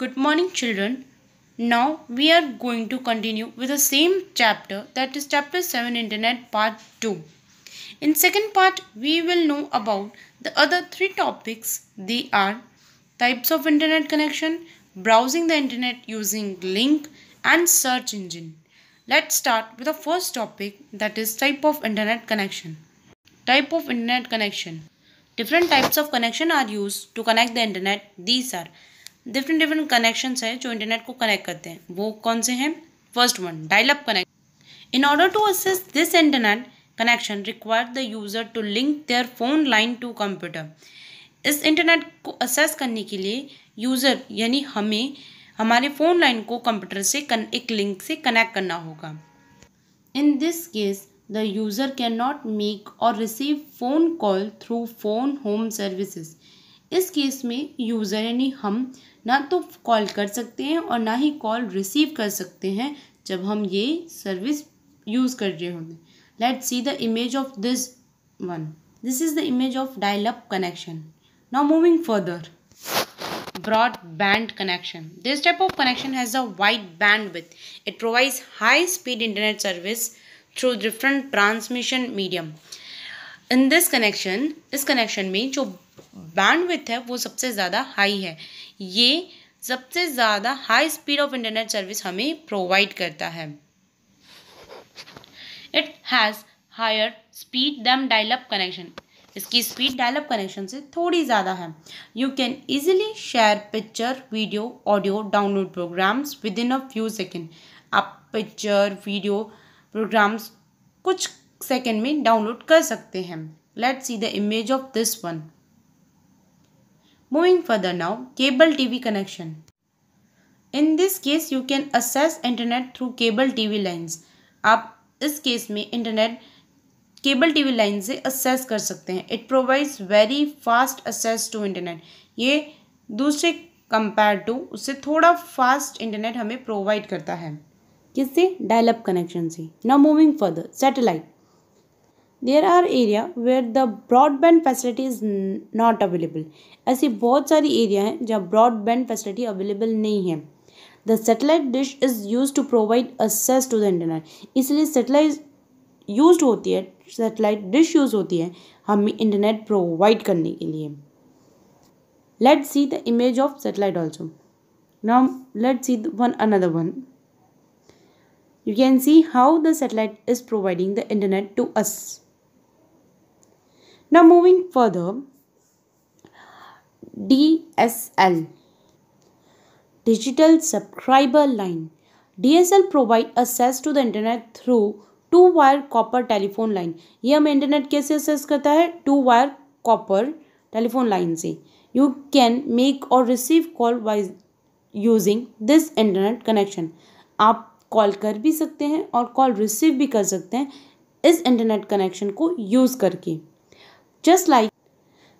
Good morning children. Now we are going to continue with the same chapter that is chapter 7 internet part 2. In second part we will know about the other three topics. They are types of internet connection, browsing the internet using link and search engine. Let's start with the first topic that is type of internet connection. Type of internet connection. Different types of connection are used to connect the internet. These are different different connections है जो internet को connect करते हैं वो कौन से हैं first one dialup connect in order to assist this internet connection require the user to link their phone line to computer इस इंटरनेट को असेस करने के लिए यूज़र यानी हमें हमारे फ़ोन लाइन को कंप्यूटर से कन, एक लिंक से कनेक्ट करना होगा in this case the user can not make or receive phone call through phone home services इस केस में यूज़र यानी हम ना तो कॉल कर सकते हैं और ना ही कॉल रिसीव कर सकते हैं जब हम ये सर्विस यूज़ कर रहे होंगे let see the image of this one this is the image of dial up connection now moving further broadband connection this type of connection has a wide bandwidth it provides high speed internet service through different transmission medium in this connection इस connection में जो bandwidth है वो सबसे ज़्यादा high है ये सबसे ज़्यादा high speed of internet service हमें प्रोवाइड करता है it has higher speed than dialup connection इसकी स्पीड डायलप कनेक्शन से थोड़ी ज़्यादा है you can easily share picture video audio download programs within a few second आप पिक्चर वीडियो प्रोग्राम्स कुछ सेकेंड में डाउनलोड कर सकते हैं let see the image of this one Moving further now, cable TV connection. In this case, you can access internet through cable TV lines. आप इस case में internet cable TV line से access कर सकते हैं it provides very fast access to internet ये दूसरे compare to उससे थोड़ा फास्ट इंटरनेट हमें प्रोवाइड करता है किससे डायलअप कनेक्शन से now moving further satellite there are area where the broadband facility is not available ऐसी बहुत सारी एरिया हैं जहाँ ब्रॉडबैंड फैसिलिटी अवेलेबल नहीं है the satellite dish is use to provide access to the internet इसलिए satellite use होती है सेटेलाइट डिश यूज होती है हमें इंटरनेट प्रोवाइड करने के लिए let see the image of satellite also now let see one another one you can see how the satellite is providing the internet to us Now moving further, DSL Digital Subscriber Line DSL provide access to the internet through two wire copper telephone line ये हमें internet कैसे assess करता है two wire copper telephone line से you can make or receive call wise using this internet connection आप call कर भी सकते हैं और कॉल रिसीव भी कर सकते हैं इस इंटरनेट कनेक्शन को यूज़ करके Just like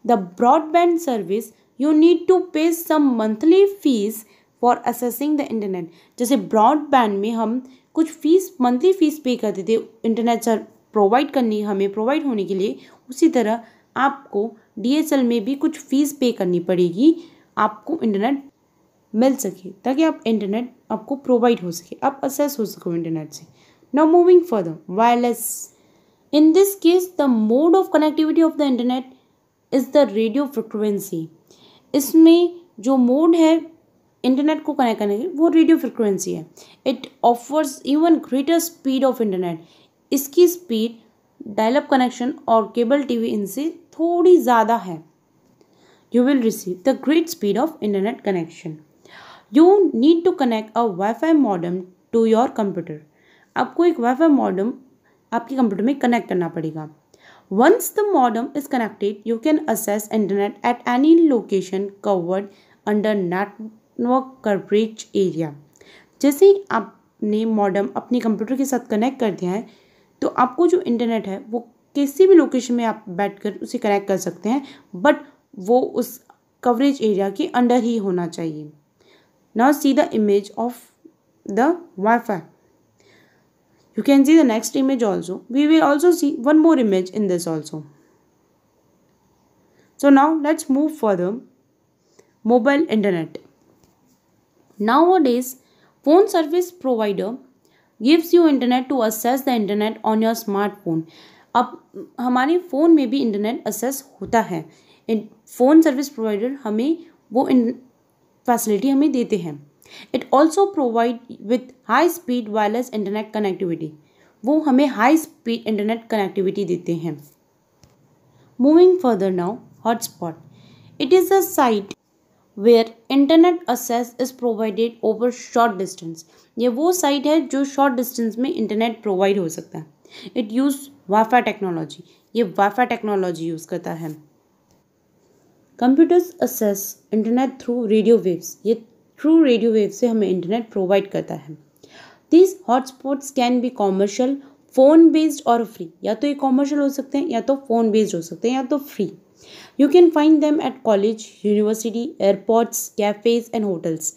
the broadband service, you need to pay some monthly fees for accessing the internet जैसे ब्रॉडबैंड में हम कुछ फीस मंथली फीस पे करते थे इंटरनेट सर प्रोवाइड करनी हमें provide होने के लिए उसी तरह आपको DSL में भी कुछ fees pay करनी पड़ेगी आपको internet मिल सके ताकि आप इंटरनेट आपको प्रोवाइड हो सके आप असेस हो सको इंटरनेट से now moving further wireless in this case the mode of connectivity of the internet is the radio frequency इसमें जो मोड है इंटरनेट को कनेक्ट करने की वो रेडियो फ्रिक्वेंसी है it offers even greater speed of internet इसकी स्पीड डायलअप कनेक्शन और केबल टी वी इनसे थोड़ी ज़्यादा है you will receive the great speed of internet connection you need to connect a wifi modem to your computer आपको एक wifi modem आपके computer में कनेक्ट करना पड़ेगा once the modem is connected you can access internet at any location covered under network coverage area जैसे ही आपने modem अपने कंप्यूटर के साथ कनेक्ट कर दिया है तो आपको जो इंटरनेट है वो किसी भी लोकेशन में आप बैठकर उसे कनेक्ट कर सकते हैं बट वो उस कवरेज एरिया के अंडर ही होना चाहिए now see the image of the wifi You can see the next image also. We will also see one more image in this also. So now let's move further. Mobile internet. Nowadays, phone service provider gives you internet to access the internet on your smartphone. अब हमारे phone में भी internet access होता है phone service provider हमें वो facility हमें देते हैं it also provide with high speed wireless internet connectivity वो हमें हाई स्पीड इंटरनेट कनेक्टिविटी देते हैं moving further now hotspot it is a site where internet access is provided over short distance ये वो साइट है जो शॉर्ट डिस्टेंस में internet provide हो सकता है इट यूज़ वाफा टेक्नोलॉजी ये वाफा टेक्नोलॉजी यूज़ करता है computers access internet through radio waves ये थ्रू रेडियो वेव से हमें इंटरनेट प्रोवाइड करता है this hotspots can be commercial phone based और फ्री या तो ये कॉमर्शियल हो सकते हैं या तो फ़ोन बेस्ड हो सकते हैं या तो free you can find them at college university airports cafes and hotels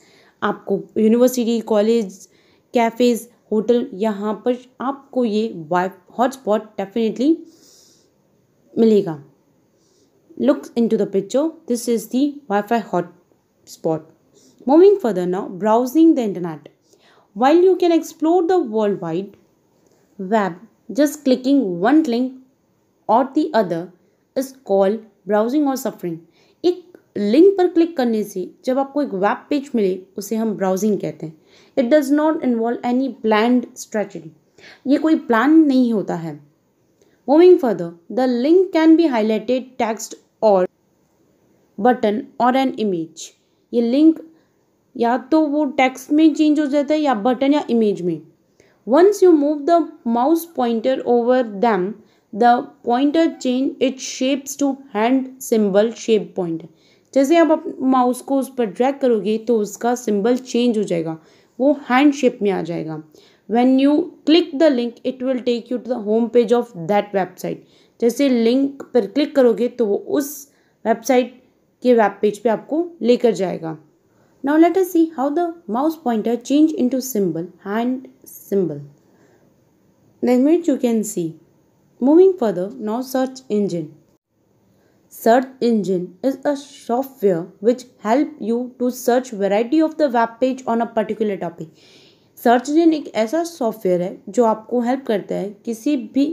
आपको यूनिवर्सिटी कॉलेज कैफ़ेज़ होटल यहाँ पर आपको ये वाई हॉटस्पॉट डेफिनेटली मिलेगा looks into the picture this is the fi hot spot Moving further now, browsing the internet. While you can explore the world wide web, just clicking one link और the other is call browsing और surfing एक link पर click करने से जब आपको एक web page मिले उसे हम ब्राउजिंग कहते हैं it does not involve any planned strategy ये कोई प्लान नहीं होता है moving further the link can be highlighted text और बटन और एन इमेज ये लिंक या तो वो टेक्स्ट में चेंज हो जाता है या बटन या इमेज में once you move the mouse pointer over them the pointer change its shapes to hand symbol shape point जैसे आप माउस को उस पर ड्रैग करोगे तो उसका सिंबल चेंज हो जाएगा वो हैंड शेप में आ जाएगा when you click the link it will take you to the home page of that website जैसे लिंक पर क्लिक करोगे तो वो उस वेबसाइट के वेब पेज पे आपको लेकर जाएगा Now let us see how the mouse pointer change into symbol, hand symbol. The image you can see. Moving further, now search engine. Search engine is a software which help you to search variety of the web page on a particular topic. Search engine एक ऐसा software है जो आपको help करता है किसी भी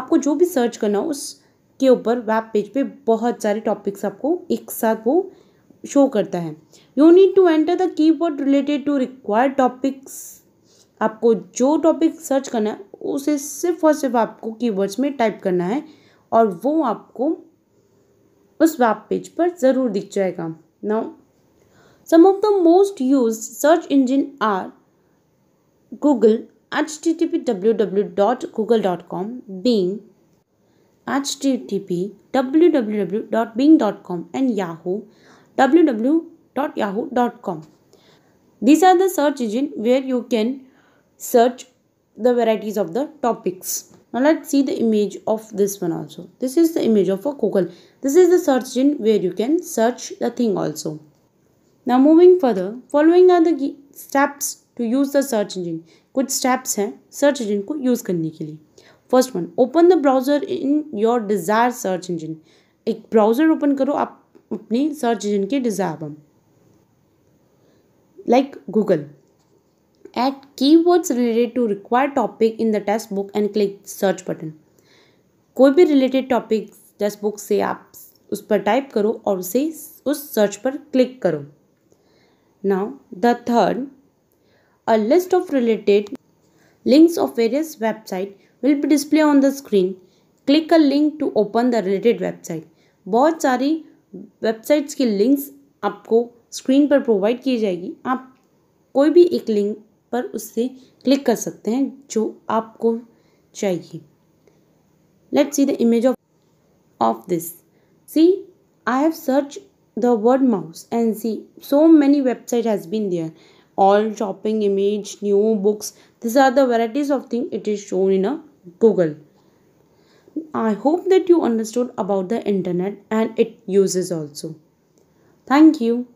आपको जो भी सर्च करना हो उसके ऊपर वेब पेज पे बहुत सारे टॉपिक्स आपको एक साथ वो शो करता है you need to enter the keyword related to required topics आपको जो टॉपिक सर्च करना है उसे सिर्फ और सिर्फ आपको कीवर्ड्स में टाइप करना है और वो आपको उस वेब पेज पर ज़रूर दिख जाएगा now some of the most use search engine are Google H T T P W W dot Google dot com Bing dot com and Yahoo www.yahoo.com. These are the search engine where you can search the varieties of the topics. Now let's see the image of this one also. This is the image of a Google. This is the search engine where you can search the thing also. Now moving further, following are the steps to use the search engine. Good steps हैं search engine को use करने First one, open the browser in your desired search engine. एक browser open करो आप अपने search engine के desire हम Google at की keywords related to require topic in the test book and click search button कोई भी रिलेटेड टॉपिक टेक्स्ट बुक से आप उस पर टाइप करो और उसे उस सर्च पर क्लिक करो now the third a list of related links of various website will be display on the screen click a link to open the related website बहुत सारी वेबसाइट्स के लिंक्स आपको स्क्रीन पर प्रोवाइड की जाएगी आप कोई भी एक लिंक पर उससे क्लिक कर सकते हैं जो आपको चाहिए let see the image of of this see I have search the word mouse and see so many website has been there all shopping image new books this are the varieties of thing it is shown in a Google I hope that you understood about the internet and its uses also. Thank you.